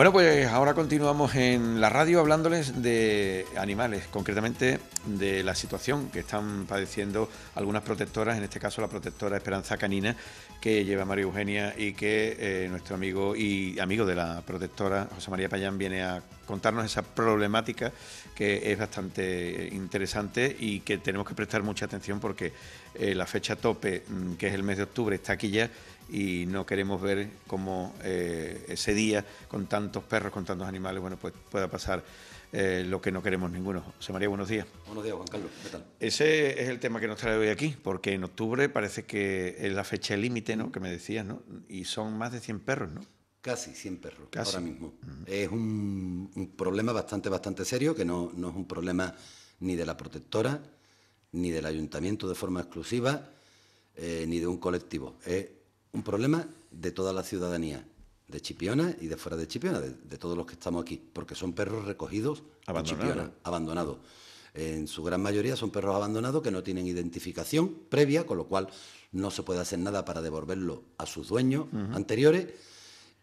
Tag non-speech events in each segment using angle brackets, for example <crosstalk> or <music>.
Bueno, pues ahora continuamos en la radio hablándoles de animales, concretamente de la situación que están padeciendo algunas protectoras, en este caso la protectora Esperanza Canina, que lleva María Eugenia y que eh, nuestro amigo y amigo de la protectora José María Payán viene a contarnos esa problemática que es bastante interesante y que tenemos que prestar mucha atención porque eh, la fecha tope, mm, que es el mes de octubre, está aquí ya y no queremos ver cómo eh, ese día, con tantos perros, con tantos animales, bueno, pues pueda pasar eh, lo que no queremos ninguno. José María, buenos días. Buenos días, Juan Carlos. ¿Qué tal? Ese es el tema que nos trae hoy aquí, porque en octubre parece que es la fecha límite, ¿no? Que me decías, ¿no? Y son más de 100 perros, ¿no? Casi 100 perros Casi. ahora mismo. Es un, problema bastante, bastante serio, que no, es un problema ni de la protectora, ni del ayuntamiento de forma exclusiva, eh, ni de un colectivo. Es un problema de toda la ciudadanía, de Chipiona y de fuera de Chipiona, de, todos los que estamos aquí, porque son perros recogidos Chipiona, abandonados. En su gran mayoría son perros abandonados que no tienen identificación previa, con lo cual no se puede hacer nada para devolverlo a sus dueños anteriores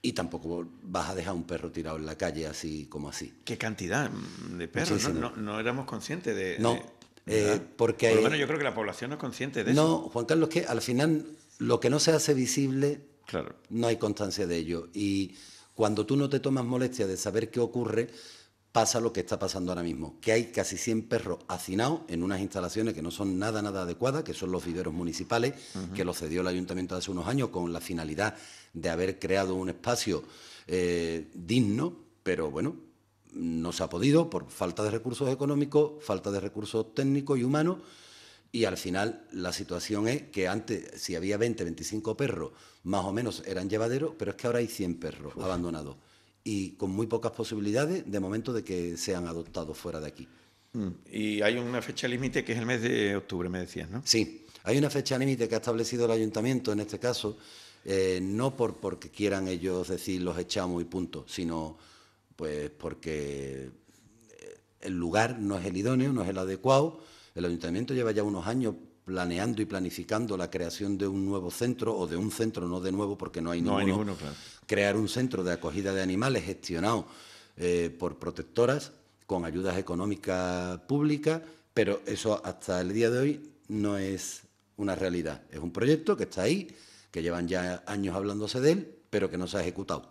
y tampoco vas a dejar un perro tirado en la calle así como así. ¿Qué cantidad de perros? No, éramos conscientes de... Eh, porque Por lo menos yo creo que la población no es consciente de eso. No, Juan Carlos, que al final lo que no se hace visible, claro. no hay constancia de ello. Y cuando tú no te tomas molestia de saber qué ocurre, pasa lo que está pasando ahora mismo, que hay casi 100 perros hacinados en unas instalaciones que no son nada, nada adecuadas, que son los viveros municipales, que los cedió el ayuntamiento hace unos años con la finalidad de haber creado un espacio eh, digno, pero bueno, no se ha podido por falta de recursos económicos, falta de recursos técnicos y humanos. Y al final la situación es que antes, si había 20, 25 perros, más o menos eran llevaderos, pero es que ahora hay 100 perros abandonados y con muy pocas posibilidades de momento de que sean adoptados fuera de aquí. Mm. Y hay una fecha límite que es el mes de octubre, me decías, ¿no? Sí, hay una fecha límite que ha establecido el ayuntamiento en este caso, eh, no por porque quieran ellos decir los echamos y punto, sino pues porque eh, el lugar no es el idóneo, no es el adecuado. El ayuntamiento lleva ya unos años planeando y planificando la creación de un nuevo centro o de un centro, no de nuevo porque no hay ninguno. Crear un centro de acogida de animales gestionado eh, por protectoras con ayudas económicas públicas, pero eso hasta el día de hoy no es una realidad. Es un proyecto que está ahí, que llevan ya años hablándose de él, pero que no se ha ejecutado.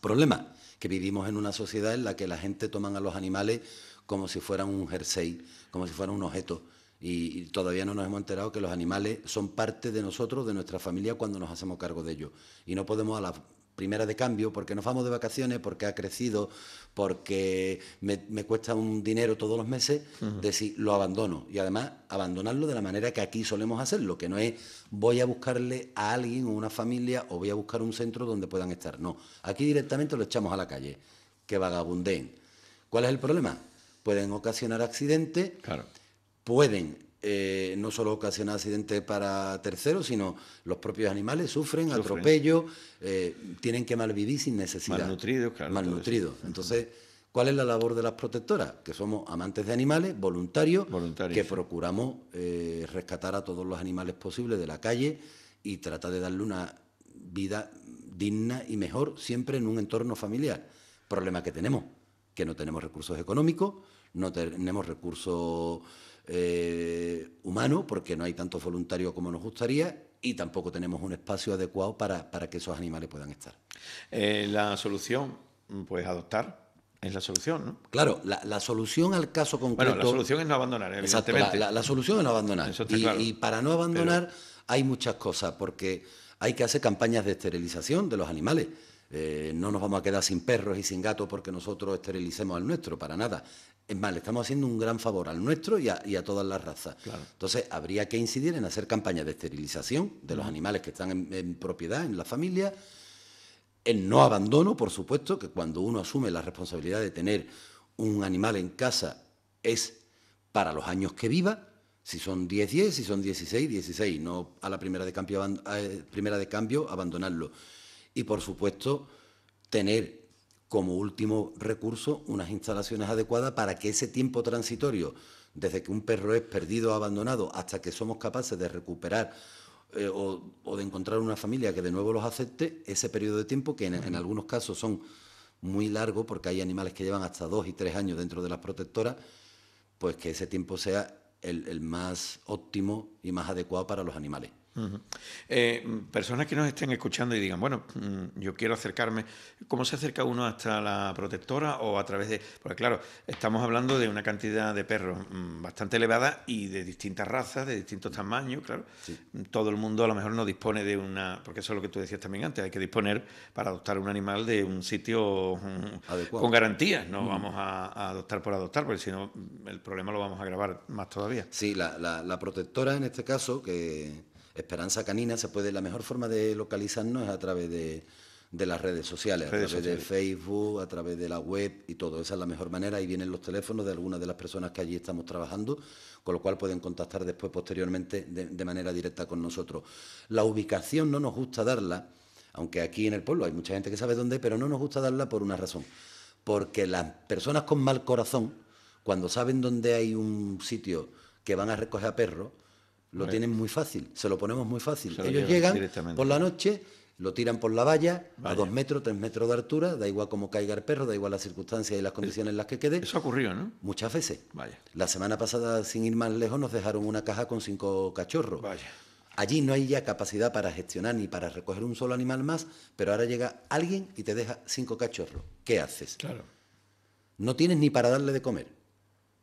Problema, que vivimos en una sociedad en la que la gente toma a los animales como si fueran un jersey, como si fueran un objeto. Y, y todavía no nos hemos enterado que los animales son parte de nosotros, de nuestra familia, cuando nos hacemos cargo de ellos. Y no podemos a la primera de cambio, porque nos vamos de vacaciones, porque ha crecido, porque me, cuesta un dinero todos los meses, de lo abandono. Y además, abandonarlo de la manera que aquí solemos hacerlo, que no es voy a buscarle a alguien o una familia o voy a buscar un centro donde puedan estar. No, aquí directamente lo echamos a la calle, que vagabundeen. ¿Cuál es el problema? Pueden ocasionar accidentes, pueden eh, no solo ocasiona accidentes para terceros, sino los propios animales sufren, atropello, eh, tienen que malvivir sin necesidad. Malnutridos, claro. Malnutridos. Entonces, ¿cuál es la labor de las protectoras? Que somos amantes de animales, voluntarios, que procuramos eh, rescatar a todos los animales posibles de la calle y tratar de darle una vida digna y mejor siempre en un entorno familiar. Problema que tenemos, que no tenemos recursos económicos, no tenemos recursos eh, humano, porque no hay tantos voluntarios como nos gustaría, y tampoco tenemos un espacio adecuado para, para que esos animales puedan estar. Eh, la solución, pues adoptar. Es la solución, ¿no? Claro, la, solución al caso concreto. la solución es no abandonar, evidentemente. la, solución es no abandonar. y, para no abandonar hay muchas cosas, porque hay que hacer campañas de esterilización de los animales. Eh, no nos vamos a quedar sin perros y sin gatos porque nosotros esterilicemos al nuestro, para nada. Es más, le estamos haciendo un gran favor al nuestro y a, todas las razas. Entonces, habría que incidir en hacer campañas de esterilización de los animales que están en, propiedad, en la familia, en no abandono, por supuesto, que cuando uno asume la responsabilidad de tener un animal en casa es para los años que viva, si son 10, 10, si son 16, 16, no a la primera de cambio, eh, primera de cambio abandonarlo y por supuesto tener como último recurso unas instalaciones adecuadas para que ese tiempo transitorio, desde que un perro es perdido o abandonado hasta que somos capaces de recuperar eh, o, de encontrar una familia que de nuevo los acepte, ese periodo de tiempo que en, algunos casos son muy largos porque hay animales que llevan hasta dos y tres años dentro de las protectoras, pues que ese tiempo sea el, más óptimo y más adecuado para los animales. Eh, personas que nos estén escuchando y digan, bueno, mm, yo quiero acercarme, ¿cómo se acerca uno hasta la protectora o a través de...? Porque claro, estamos hablando de una cantidad de perros mm, bastante elevada y de distintas razas, de distintos tamaños, claro. Todo el mundo a lo mejor no dispone de una... Porque eso es lo que tú decías también antes, hay que disponer para adoptar un animal de un sitio mm, con garantías, no vamos a, adoptar por adoptar, porque si no el problema lo vamos a agravar más todavía. Sí, la protectora en este caso, que Esperanza Canina se puede, la mejor forma de localizarnos es a través de, las redes sociales, a través de Facebook, a través de la web y todo. Esa es la mejor manera. Ahí vienen los teléfonos de algunas de las personas que allí estamos trabajando, con lo cual pueden contactar después, posteriormente, de, de manera directa con nosotros. La ubicación no nos gusta darla, aunque aquí en el pueblo hay mucha gente que sabe dónde, pero no nos gusta darla por una razón. Porque las personas con mal corazón, cuando saben dónde hay un sitio que van a recoger a perros, lo tienen muy fácil, se lo ponemos muy fácil. Ellos llegan por la noche, lo tiran por la valla, a dos metros, tres metros de altura, da igual cómo caiga el perro, da igual las circunstancias y las condiciones en las que quede. Eso ha ocurrido, ¿no? Muchas veces. Vaya. La semana pasada, sin ir más lejos, nos dejaron una caja con cinco cachorros. Vaya. Allí no hay ya capacidad para gestionar ni para recoger un solo animal más, pero ahora llega alguien y te deja cinco cachorros. ¿Qué haces? Claro. No tienes ni para darle de comer,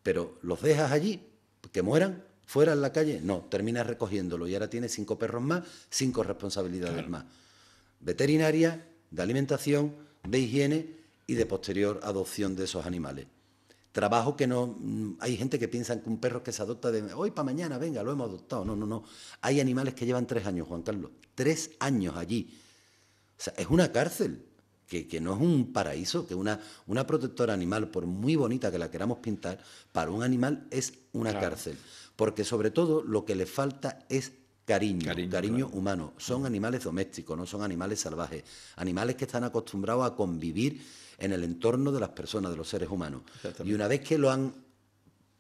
pero los dejas allí, que mueran ¿Fuera en la calle? No, terminas recogiéndolo y ahora tiene cinco perros más, cinco responsabilidades más. Veterinaria, de alimentación, de higiene y de posterior adopción de esos animales. Trabajo que no... Mm, hay gente que piensa que un perro que se adopta de hoy para mañana, venga, lo hemos adoptado. No, no, no. Hay animales que llevan tres años, Juan Carlos. Tres años allí. O sea, es una cárcel que, no es un paraíso, que una, una protectora animal, por muy bonita que la queramos pintar, para un animal es una cárcel. Porque sobre todo lo que le falta es cariño, cariño, humano. Son mm. animales domésticos, no son animales salvajes. Animales que están acostumbrados a convivir en el entorno de las personas, de los seres humanos. Y una vez que lo han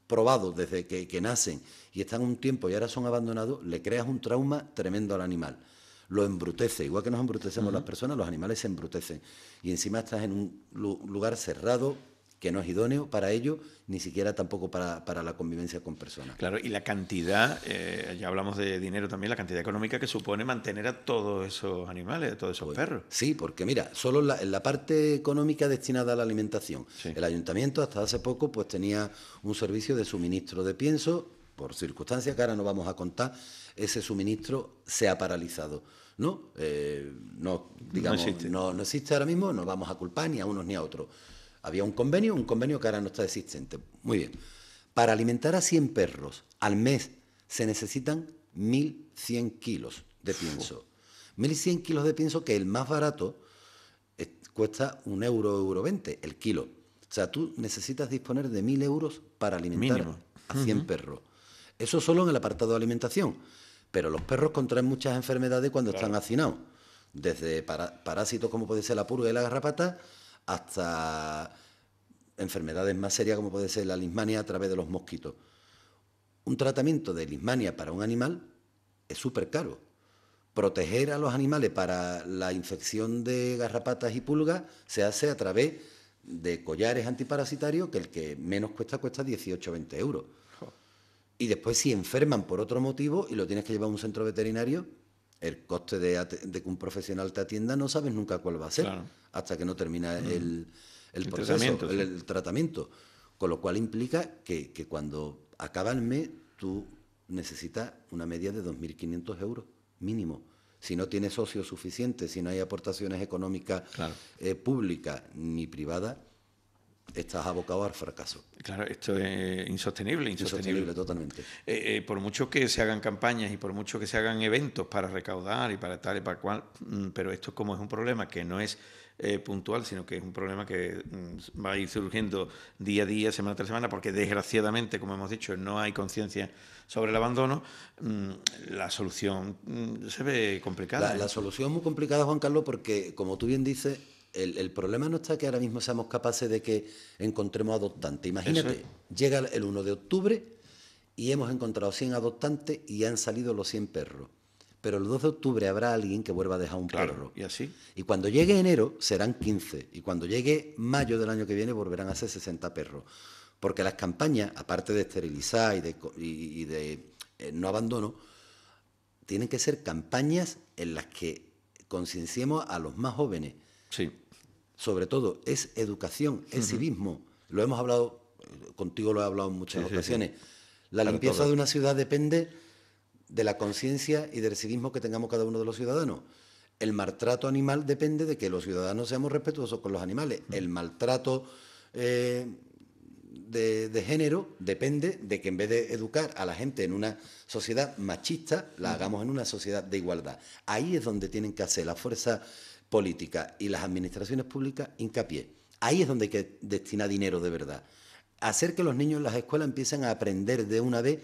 probado desde que nacen y están un tiempo y ahora son abandonados, le creas un trauma tremendo al animal lo embrutece. Igual que nos embrutecemos las personas, los animales se embrutecen. Y encima estás en un lugar cerrado que no es idóneo para ello, ni siquiera tampoco para, para la convivencia con personas. Claro, y la cantidad, eh, ya hablamos de dinero también, la cantidad económica que supone mantener a todos esos animales, a todos esos pues perros. Sí, porque mira, solo la, la parte económica destinada a la alimentación. El ayuntamiento hasta hace poco pues tenía un servicio de suministro de pienso por circunstancias que ahora no vamos a contar, ese suministro se ha paralizado. No, eh, no, digamos, no existe. ahora mismo, no vamos a culpar ni a unos ni a otros. Había un convenio, un convenio que ahora no está existente. Muy bien. Para alimentar a 100 perros al mes se necesitan 1.100 kilos de pienso. 1.100 kilos de pienso que el más barato eh, cuesta un euro, euro 20 el kilo. O sea, tú necesitas disponer de 1.000 euros para alimentar a 100 perros. Eso solo en el apartado de alimentación. Pero los perros contraen muchas enfermedades cuando están hacinados. Desde parásitos como puede ser la pulga y la garrapata hasta enfermedades más serias como puede ser la lismania a través de los mosquitos. Un tratamiento de lismania para un animal es súper caro. Proteger a los animales para la infección de garrapatas y pulgas se hace a través de collares antiparasitarios que el que menos cuesta cuesta 18 o 20 euros. Y después si enferman por otro motivo y lo tienes que llevar a un centro veterinario, el coste de, que un profesional te atienda no sabes nunca cuál va a ser hasta que no termina el, el, proceso, tratamiento, el, tratamiento. Con lo cual implica que, cuando acaba el mes tú necesitas una media de 2.500 euros mínimo. Si no tienes socios suficientes, si no hay aportaciones económicas eh, públicas ni privadas, estás abocado al fracaso. Claro, esto es insostenible, insostenible. totalmente. Eh, eh, por mucho que se hagan campañas y por mucho que se hagan eventos para recaudar y para tal y para cual, mm, pero esto como es un problema que no es eh, puntual, sino que es un problema que mm, va a ir surgiendo día a día, semana tras semana, porque desgraciadamente, como hemos dicho, no hay conciencia sobre el abandono, mm, la solución se ve complicada. la solución es muy complicada, Juan Carlos, porque como tú bien dices, el, problema no está que ahora mismo seamos capaces de que encontremos adoptantes. Imagínate, llega el 1 de octubre y hemos encontrado 100 adoptantes y han salido los 100 perros. Pero el 2 de octubre habrá alguien que vuelva a dejar un perro. Y así. Y cuando llegue enero serán 15. Y cuando llegue mayo del año que viene volverán a ser 60 perros. Porque las campañas, aparte de esterilizar y de, eh, no abandono, tienen que ser campañas en las que concienciemos a los más jóvenes. Sí sobre todo, es educación, es civismo. Lo hemos hablado, contigo lo he hablado en muchas ocasiones. La limpieza de una ciudad depende de la conciencia y del civismo que tengamos cada uno de los ciudadanos. El maltrato animal depende de que los ciudadanos seamos respetuosos con los animales. El maltrato eh, de, género depende de que en vez de educar a la gente en una sociedad machista, la hagamos en una sociedad de igualdad. Ahí es donde tienen que hacer la fuerza ...política y las administraciones públicas hincapié. Ahí es donde hay que destinar dinero de verdad. Hacer que los niños en las escuelas empiecen a aprender de una vez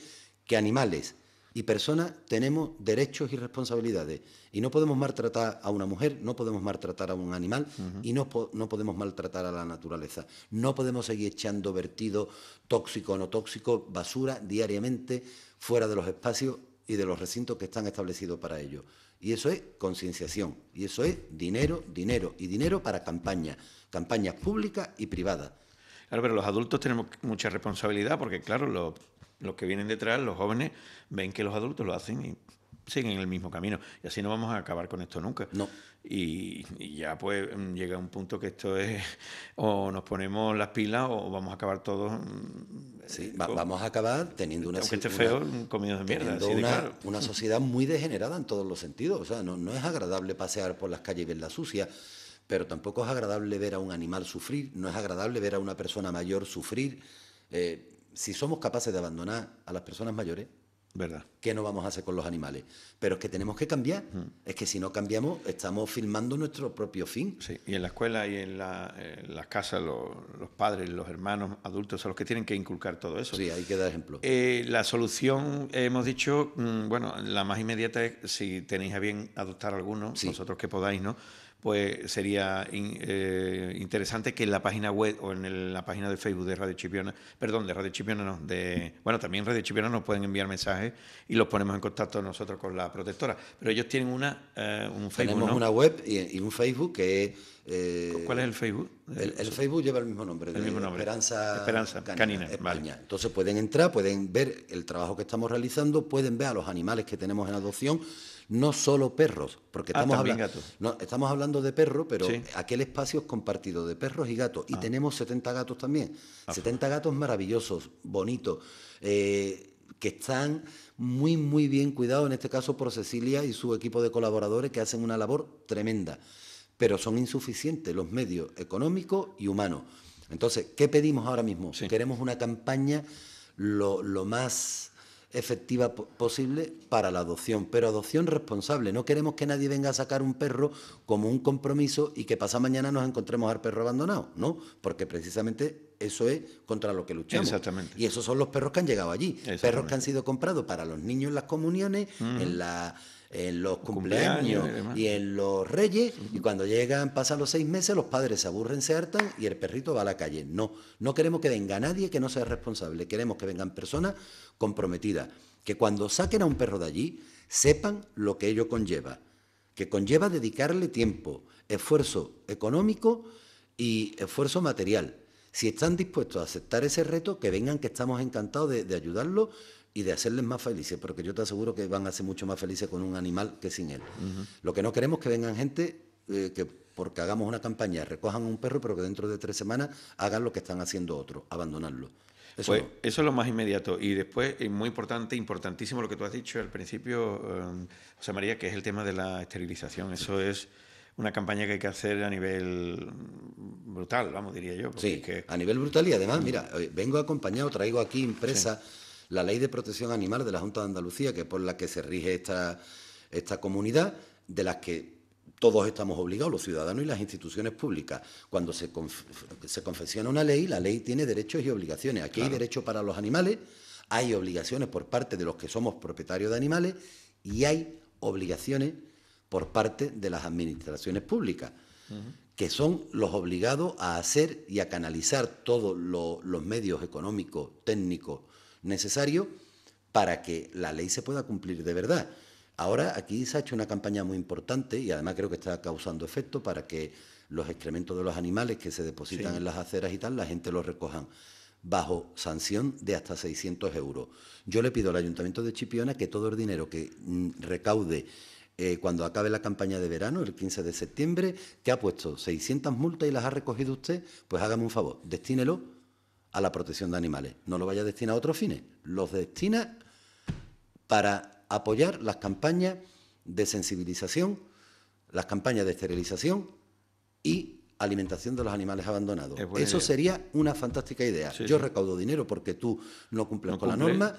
que animales y personas tenemos derechos y responsabilidades. Y no podemos maltratar a una mujer, no podemos maltratar a un animal y no, no podemos maltratar a la naturaleza. No podemos seguir echando vertido tóxico o no tóxico, basura diariamente fuera de los espacios y de los recintos que están establecidos para ello. Y eso es concienciación, y eso es dinero, dinero, y dinero para campañas, campañas públicas y privadas. Claro, pero los adultos tenemos mucha responsabilidad porque, claro, los, que vienen detrás, los jóvenes, ven que los adultos lo hacen y siguen en el mismo camino. Y así no vamos a acabar con esto nunca. No. Y, ya pues mm, llega un punto que esto es <laughs> o nos ponemos las pilas o vamos a acabar todos. Mm, sí, eh, vamos a acabar teniendo una, sociedad muy degenerada en todos los sentidos. O sea, no, es agradable pasear por las calles y verla sucia pero tampoco es agradable ver a un animal sufrir, no es agradable ver a una persona mayor sufrir. Eh, si somos capaces de abandonar a las personas mayores, ¿Verdad? ¿Qué no vamos a hacer con los animales? Pero es que tenemos que cambiar. Mm. Es que si no cambiamos, estamos filmando nuestro propio fin. Sí, y en la escuela y en, las casas, los, padres, los hermanos, adultos, son los que tienen que inculcar todo eso. Sí, ahí queda ejemplo. Eh, la solución, hemos dicho, mm, bueno, la más inmediata es si tenéis a bien adoptar alguno, vosotros que podáis, ¿no? pues sería eh, interesante que en la página web o en la página de Facebook de Radio Chipiona, perdón, de Radio Chipiona no, de, bueno, también Radio Chipiona nos pueden enviar mensajes y los ponemos en contacto nosotros con la protectora, pero ellos tienen una, eh, un Facebook, Tenemos una web y, un Facebook que es... Eh, ¿Cuál es el Facebook? El, Facebook lleva el mismo nombre, Esperanza, Esperanza Canina, Entonces pueden entrar, pueden ver el trabajo que estamos realizando, pueden ver a los animales que tenemos en adopción no solo perros, porque ah, estamos, hablando, estamos hablando de perros, pero aquel espacio es compartido de perros y gatos, y ah. tenemos 70 gatos también, 70 ah, pues. gatos maravillosos, bonitos, eh, que están muy, muy bien cuidados, en este caso por Cecilia y su equipo de colaboradores que hacen una labor tremenda, pero son insuficientes los medios económicos y humanos. Entonces, ¿qué pedimos ahora mismo? Queremos una campaña lo más efectiva posible para la adopción, pero adopción responsable. No queremos que nadie venga a sacar un perro como un compromiso y que pasa mañana nos encontremos al perro abandonado, ¿no? Porque precisamente eso es contra lo que luchamos. Exactamente. Y esos son los perros que han llegado allí, perros que han sido comprados para los niños en las comuniones, en la en los cumpleaños, y, en los reyes, y cuando llegan, pasan los seis meses, los padres se aburren, se hartan y el perrito va a la calle. No, no queremos que venga nadie que no sea responsable, queremos que vengan personas comprometidas, que cuando saquen a un perro de allí, sepan lo que ello conlleva, que conlleva dedicarle tiempo, esfuerzo económico y esfuerzo material. Si están dispuestos a aceptar ese reto, que vengan, que estamos encantados de, de ayudarlos y de hacerles más felices, porque yo te aseguro que van a ser mucho más felices con un animal que sin él. Lo que no queremos es que vengan gente eh, que porque hagamos una campaña recojan un perro, pero que dentro de tres semanas hagan lo que están haciendo otros, abandonarlo. Eso, pues, eso es lo más inmediato. Y después, eh, muy importante, importantísimo lo que tú has dicho al principio, um, José María, que es el tema de la esterilización. Eso es una campaña que hay que hacer a nivel brutal, vamos, diría yo. Sí, a nivel brutal y además, mira, eh, vengo acompañado, traigo aquí impresa la ley de protección animal de la Junta de Andalucía, que es por la que se rige esta, esta comunidad, de las que todos estamos obligados, los ciudadanos y las instituciones públicas. Cuando se, confecciona una ley, la ley tiene derechos y obligaciones. Aquí hay derechos para los animales, hay obligaciones por parte de los que somos propietarios de animales y hay obligaciones por parte de las administraciones públicas, que son los obligados a hacer y a canalizar todos los medios económicos, técnicos necesario para que la ley se pueda cumplir de verdad. Ahora aquí se ha hecho una campaña muy importante y además creo que está causando efecto para que los excrementos de los animales que se depositan en las aceras y tal, la gente los recojan bajo sanción de hasta 600 euros. Yo le pido al Ayuntamiento de Chipiona que todo el dinero que mm, recaude eh, cuando acabe la campaña de verano, el 15 de septiembre, que ha puesto 600 multas y las ha recogido usted, pues hágame un favor, destínelo a la protección de animales. No lo vaya a destinar a otros fines, los destina para apoyar las campañas de sensibilización, las campañas de esterilización y alimentación de los animales abandonados. Eso sería una fantástica idea. Yo recaudo dinero porque tú no cumples con la norma,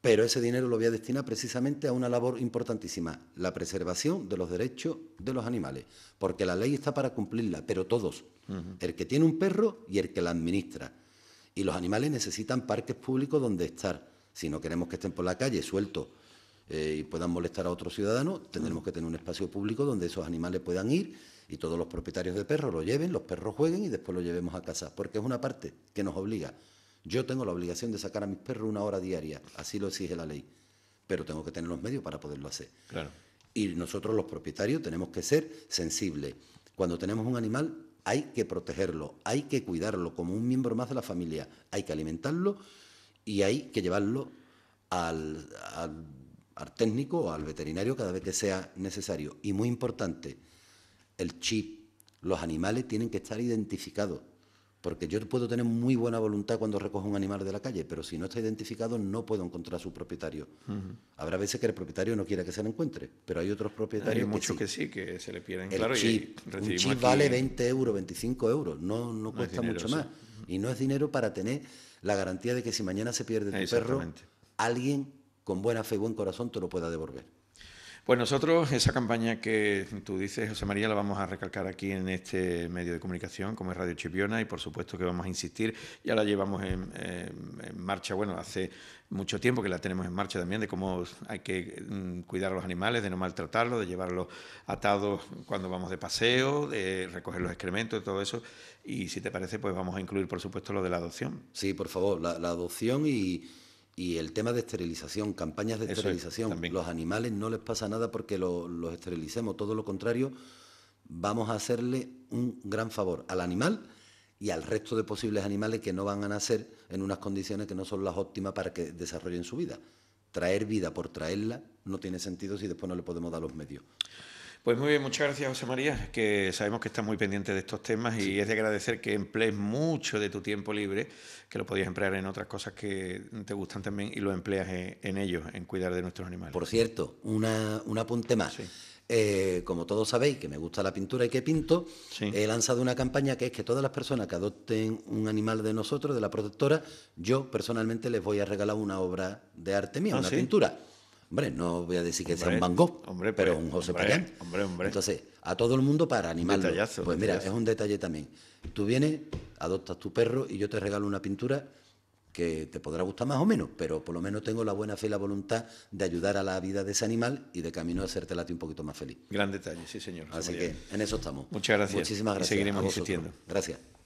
pero ese dinero lo voy a destinar precisamente a una labor importantísima, la preservación de los derechos de los animales, porque la ley está para cumplirla, pero todos, el que tiene un perro y el que la administra y los animales necesitan parques públicos donde estar. Si no queremos que estén por la calle sueltos eh, y puedan molestar a otros ciudadanos, tendremos que tener un espacio público donde esos animales puedan ir y todos los propietarios de perros lo lleven, los perros jueguen y después lo llevemos a casa, porque es una parte que nos obliga. Yo tengo la obligación de sacar a mis perros una hora diaria, así lo exige la ley, pero tengo que tener los medios para poderlo hacer. Claro. Y nosotros los propietarios tenemos que ser sensibles. Cuando tenemos un animal, hay que protegerlo, hay que cuidarlo como un miembro más de la familia, hay que alimentarlo y hay que llevarlo al, técnico o al veterinario cada vez que sea necesario. Y muy importante, el chip, los animales tienen que estar identificados porque yo puedo tener muy buena voluntad cuando recojo un animal de la calle, pero si no está identificado no puedo encontrar a su propietario. Habrá veces que el propietario no quiera que se le encuentre, pero hay otros propietarios hay muchos que sí. que se le pierden. un chip vale 20 euros, 25 euros, no, no, cuesta mucho más. Y no es dinero para tener la garantía de que si mañana se pierde tu perro, alguien con buena fe y buen corazón te lo pueda devolver. Pues nosotros esa campaña que tú dices, José María, la vamos a recalcar aquí en este medio de comunicación, como es Radio Chipiona, y por supuesto que vamos a insistir. Ya la llevamos en, marcha, bueno, hace mucho tiempo que la tenemos en marcha también, de cómo hay que mm, cuidar a los animales, de no maltratarlos, de llevarlos atados cuando vamos de paseo, de recoger los excrementos, todo eso. Y si te parece, pues vamos a incluir, por supuesto, lo de la adopción. Sí, por favor, la adopción y y el tema de esterilización, campañas de esterilización. los animales no les pasa nada porque los esterilicemos, todo lo contrario, vamos a hacerle un gran favor al animal y al resto de posibles animales que no van a nacer en unas condiciones que no son las óptimas para que desarrollen su vida. Traer vida por traerla no tiene sentido si después no le podemos dar los medios. Pues muy bien, muchas gracias José María, que sabemos que estás muy pendiente de estos temas y es de agradecer que emplees mucho de tu tiempo libre, que lo podías emplear en otras cosas que te gustan también y lo empleas en, ellos, en cuidar de nuestros animales. Por cierto, una, un apunte más. Eh, como todos sabéis que me gusta la pintura y que pinto, he lanzado una campaña que es que todas las personas que adopten un animal de nosotros, de la protectora, yo personalmente les voy a regalar una obra de arte mía, ah, una pintura. Hombre, no voy a decir que sea un Van Gogh, hombre, pues, pero un José Hombre, hombre. Entonces, a todo el mundo para animarlo. pues mira, es un detalle también. Tú vienes, adoptas tu perro y yo te regalo una pintura que te podrá gustar más o menos, pero por lo menos tengo la buena fe y la voluntad de ayudar a la vida de ese animal y de camino a hacerte ti un poquito más feliz. Gran detalle, sí señor. Así que en eso estamos. Muchas gracias. Muchísimas gracias. seguiremos insistiendo. Gracias.